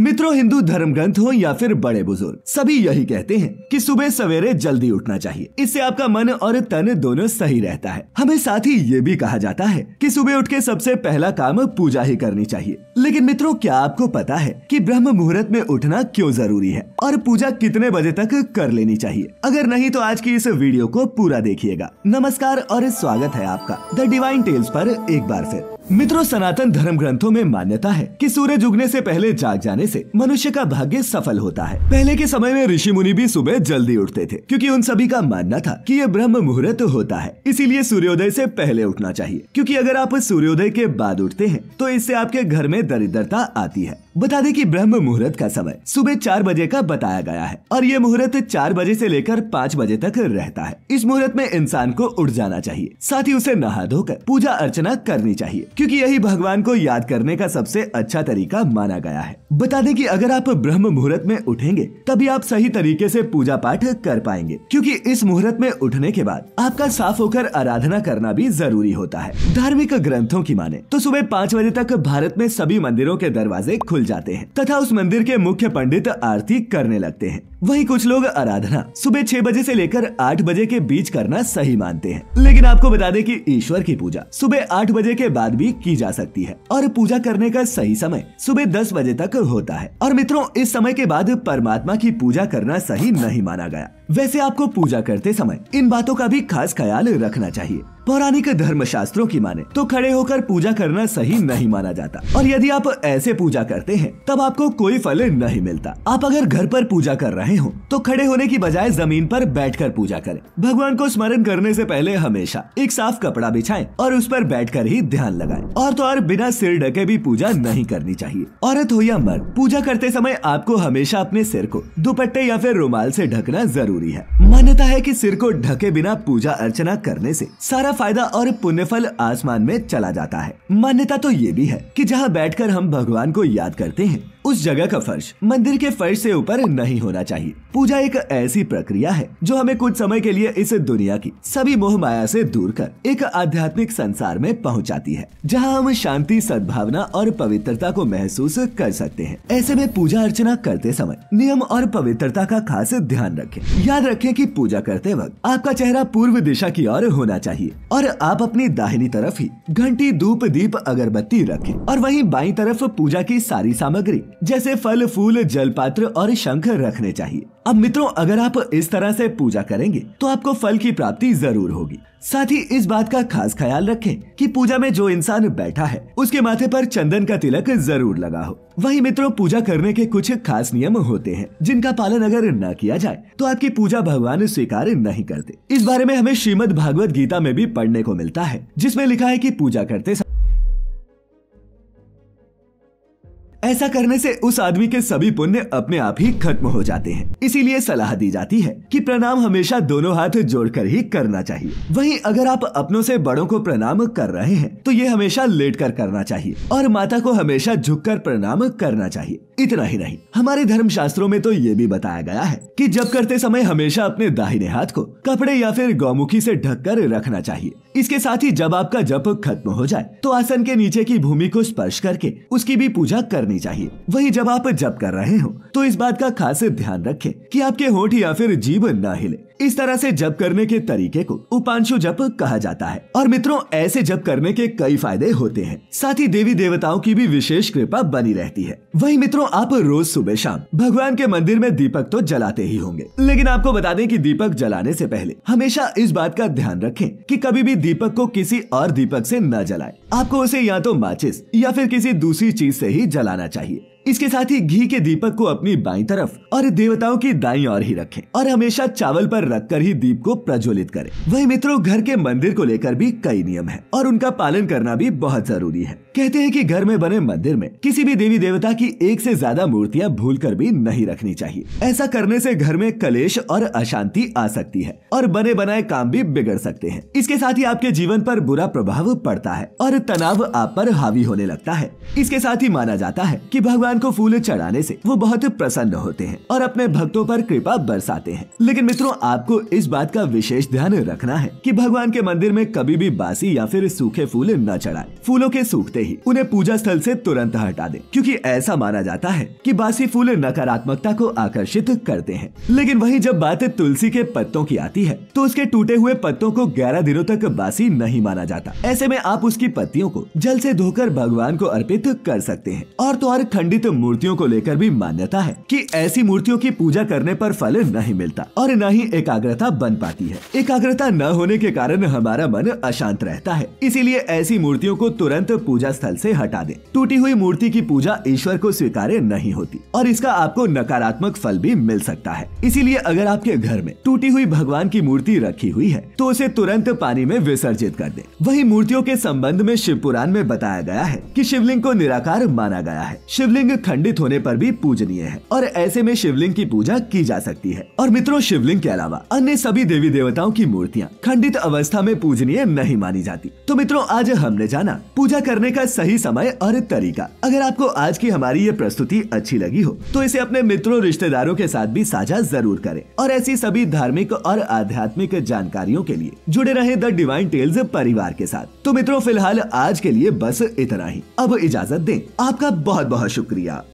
मित्रों हिंदू धर्म ग्रंथ हो या फिर बड़े बुजुर्ग सभी यही कहते हैं कि सुबह सवेरे जल्दी उठना चाहिए इससे आपका मन और तन दोनों सही रहता है हमें साथ ही ये भी कहा जाता है कि सुबह उठ के सबसे पहला काम पूजा ही करनी चाहिए लेकिन मित्रों क्या आपको पता है कि ब्रह्म मुहूर्त में उठना क्यों जरूरी है और पूजा कितने बजे तक कर लेनी चाहिए अगर नहीं तो आज की इस वीडियो को पूरा देखिएगा नमस्कार और स्वागत है आपका द डिवाइन टेल्स आरोप एक बार फिर मित्रों सनातन धर्म ग्रंथों में मान्यता है कि सूर्य उगने से पहले जाग जाने से मनुष्य का भाग्य सफल होता है पहले के समय में ऋषि मुनि भी सुबह जल्दी उठते थे क्योंकि उन सभी का मानना था कि ये ब्रह्म मुहूर्त होता है इसीलिए सूर्योदय से पहले उठना चाहिए क्योंकि अगर आप सूर्योदय के बाद उठते हैं तो इससे आपके घर में दरिद्रता आती है बता दें कि ब्रह्म मुहूर्त का समय सुबह चार बजे का बताया गया है और ये मुहूर्त चार बजे से लेकर पाँच बजे तक रहता है इस मुहूर्त में इंसान को उठ जाना चाहिए साथ ही उसे नहा धोकर पूजा अर्चना करनी चाहिए क्योंकि यही भगवान को याद करने का सबसे अच्छा तरीका माना गया है बता दें कि अगर आप ब्रह्म मुहूर्त में उठेंगे तभी आप सही तरीके से पूजा पाठ कर पाएंगे क्योंकि इस मुहूर्त में उठने के बाद आपका साफ होकर आराधना करना भी जरूरी होता है धार्मिक ग्रंथों की माने तो सुबह पाँच बजे तक भारत में सभी मंदिरों के दरवाजे खुल जाते हैं तथा उस मंदिर के मुख्य पंडित आरती करने लगते हैं वही कुछ लोग आराधना सुबह छह बजे से लेकर आठ बजे के बीच करना सही मानते हैं लेकिन आपको बता दें कि ईश्वर की पूजा सुबह आठ बजे के बाद भी भी की जा सकती है और पूजा करने का सही समय सुबह दस बजे तक होता है और मित्रों इस समय के बाद परमात्मा की पूजा करना सही नहीं माना गया वैसे आपको पूजा करते समय इन बातों का भी खास ख्याल रखना चाहिए पौराणिक धर्म शास्त्रों की माने तो खड़े होकर पूजा करना सही नहीं माना जाता और यदि आप ऐसे पूजा करते हैं तब आपको कोई फल नहीं मिलता आप अगर घर पर पूजा कर रहे हो तो खड़े होने की बजाय जमीन पर बैठकर पूजा करें भगवान को स्मरण करने से पहले हमेशा एक साफ कपड़ा बिछाएं और उस पर बैठ ही ध्यान लगाए और तो और बिना सिर ढके भी पूजा नहीं करनी चाहिए औरत हो या मर्द पूजा करते समय आपको हमेशा अपने सिर को दुपट्टे या फिर रुमाल ऐसी ढकना जरूर जरूरी है मान्यता है कि सिर को ढके बिना पूजा अर्चना करने से सारा फायदा और पुण्यफल आसमान में चला जाता है मान्यता तो ये भी है कि जहाँ बैठकर हम भगवान को याद करते हैं उस जगह का फर्श मंदिर के फर्श से ऊपर नहीं होना चाहिए पूजा एक ऐसी प्रक्रिया है जो हमें कुछ समय के लिए इस दुनिया की सभी मोह माया से दूर कर एक आध्यात्मिक संसार में पहुंचाती है जहां हम शांति सद्भावना और पवित्रता को महसूस कर सकते हैं ऐसे में पूजा अर्चना करते समय नियम और पवित्रता का खास ध्यान रखे याद रखे की पूजा करते वक्त आपका चेहरा पूर्व दिशा की ओर होना चाहिए और आप अपनी दाहिनी तरफ ही घंटी धूप दीप अगरबत्ती रखे और वही बाई तरफ पूजा की सारी सामग्री जैसे फल फूल जल पात्र और शंख रखने चाहिए अब मित्रों अगर आप इस तरह से पूजा करेंगे तो आपको फल की प्राप्ति जरूर होगी साथ ही इस बात का खास ख्याल रखें कि पूजा में जो इंसान बैठा है उसके माथे पर चंदन का तिलक जरूर लगा हो वही मित्रों पूजा करने के कुछ खास नियम होते हैं जिनका पालन अगर न किया जाए तो आपकी पूजा भगवान स्वीकार नहीं करते इस बारे में हमें श्रीमद भागवत गीता में भी पढ़ने को मिलता है जिसमे लिखा है की पूजा करते ऐसा करने से उस आदमी के सभी पुण्य अपने आप ही खत्म हो जाते हैं इसीलिए सलाह दी जाती है कि प्रणाम हमेशा दोनों हाथ जोड़कर ही करना चाहिए वहीं अगर आप अपनों से बड़ों को प्रणाम कर रहे हैं तो ये हमेशा लेट कर करना चाहिए और माता को हमेशा झुक कर प्रणाम करना चाहिए इतना ही नहीं हमारे धर्म शास्त्रों में तो ये भी बताया गया है कि जब करते समय हमेशा अपने दाहिने हाथ को कपड़े या फिर गौमुखी से ढककर रखना चाहिए इसके साथ ही जब आपका जप खत्म हो जाए तो आसन के नीचे की भूमि को स्पर्श करके उसकी भी पूजा करनी चाहिए वही जब आप जप कर रहे हो तो इस बात का खास ध्यान रखें कि आपके होठ या फिर जीव न हिले इस तरह से जप करने के तरीके को उपांशु जप कहा जाता है और मित्रों ऐसे जप करने के कई फायदे होते हैं साथ ही देवी देवताओं की भी विशेष कृपा बनी रहती है वही मित्रों आप रोज सुबह शाम भगवान के मंदिर में दीपक तो जलाते ही होंगे लेकिन आपको बता दें कि दीपक जलाने से पहले हमेशा इस बात का ध्यान रखें कि कभी भी दीपक को किसी और दीपक से न जलाएं। आपको उसे या तो माचिस या फिर किसी दूसरी चीज से ही जलाना चाहिए इसके साथ ही घी के दीपक को अपनी बाई तरफ और देवताओं की दाई और ही रखें और हमेशा चावल पर रखकर ही दीप को प्रज्वलित करें वही मित्रों घर के मंदिर को लेकर भी कई नियम है और उनका पालन करना भी बहुत जरूरी है कहते हैं कि घर में बने मंदिर में किसी भी देवी देवता की एक से ज्यादा मूर्तियां भूल कर भी नहीं रखनी चाहिए ऐसा करने से घर में कलेश और अशांति आ सकती है और बने बनाए काम भी बिगड़ सकते हैं इसके साथ ही आपके जीवन पर बुरा प्रभाव पड़ता है और तनाव आप पर हावी होने लगता है इसके साथ ही माना जाता है की भगवान भगवान को फूल चढ़ाने से वो बहुत प्रसन्न होते हैं और अपने भक्तों पर कृपा बरसाते हैं लेकिन मित्रों आपको इस बात का विशेष ध्यान रखना है कि भगवान के मंदिर में कभी भी बासी या फिर सूखे फूल न चढ़ाए फूलों के सूखते ही उन्हें पूजा स्थल ऐसी तुरंत हटा दे क्यूँकी ऐसा माना जाता है की बासी फूल नकारात्मकता को आकर्षित करते हैं लेकिन वही जब बात तुलसी के पत्तों की आती है तो उसके टूटे हुए पत्तों को ग्यारह दिनों तक बासी नहीं माना जाता ऐसे में आप उसकी पत्तियों को जल से धोकर भगवान को अर्पित कर सकते हैं और तो और खंडित विग्रहित तो मूर्तियों को लेकर भी मान्यता है कि ऐसी मूर्तियों की पूजा करने पर फल नहीं मिलता और न ही एकाग्रता बन पाती है एकाग्रता न होने के कारण हमारा मन अशांत रहता है इसीलिए ऐसी मूर्तियों को तुरंत पूजा स्थल से हटा दे टूटी हुई मूर्ति की पूजा ईश्वर को स्वीकार्य नहीं होती और इसका आपको नकारात्मक फल भी मिल सकता है इसीलिए अगर आपके घर में टूटी हुई भगवान की मूर्ति रखी हुई है तो उसे तुरंत पानी में विसर्जित कर दे वही मूर्तियों के संबंध में शिव पुराण में बताया गया है की शिवलिंग को निराकार माना गया है शिवलिंग खंडित होने पर भी पूजनीय है और ऐसे में शिवलिंग की पूजा की जा सकती है और मित्रों शिवलिंग के अलावा अन्य सभी देवी देवताओं की मूर्तियाँ खंडित अवस्था में पूजनीय नहीं मानी जाती तो मित्रों आज हमने जाना पूजा करने का सही समय और तरीका अगर आपको आज की हमारी ये प्रस्तुति अच्छी लगी हो तो इसे अपने मित्रों रिश्तेदारों के साथ भी साझा जरूर करें और ऐसी सभी धार्मिक और आध्यात्मिक जानकारियों के लिए जुड़े रहे द डिवाइन टेल्स परिवार के साथ तो मित्रों फिलहाल आज के लिए बस इतना ही अब इजाजत दें आपका बहुत बहुत शुक्रिया Hallelujah